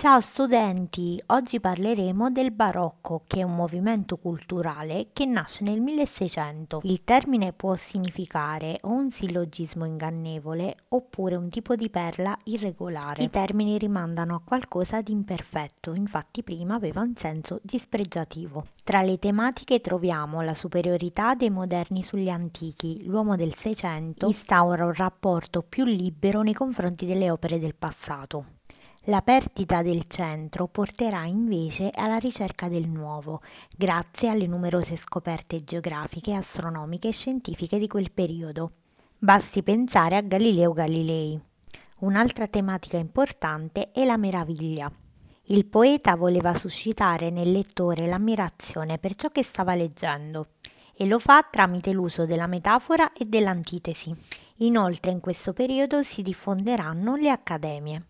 Ciao studenti, oggi parleremo del barocco, che è un movimento culturale che nasce nel 1600. Il termine può significare o un sillogismo ingannevole oppure un tipo di perla irregolare. I termini rimandano a qualcosa di imperfetto, infatti prima aveva un senso dispregiativo. Tra le tematiche troviamo la superiorità dei moderni sugli antichi. L'uomo del Seicento instaura un rapporto più libero nei confronti delle opere del passato. La perdita del centro porterà invece alla ricerca del nuovo, grazie alle numerose scoperte geografiche, astronomiche e scientifiche di quel periodo. Basti pensare a Galileo Galilei. Un'altra tematica importante è la meraviglia. Il poeta voleva suscitare nel lettore l'ammirazione per ciò che stava leggendo e lo fa tramite l'uso della metafora e dell'antitesi. Inoltre in questo periodo si diffonderanno le accademie.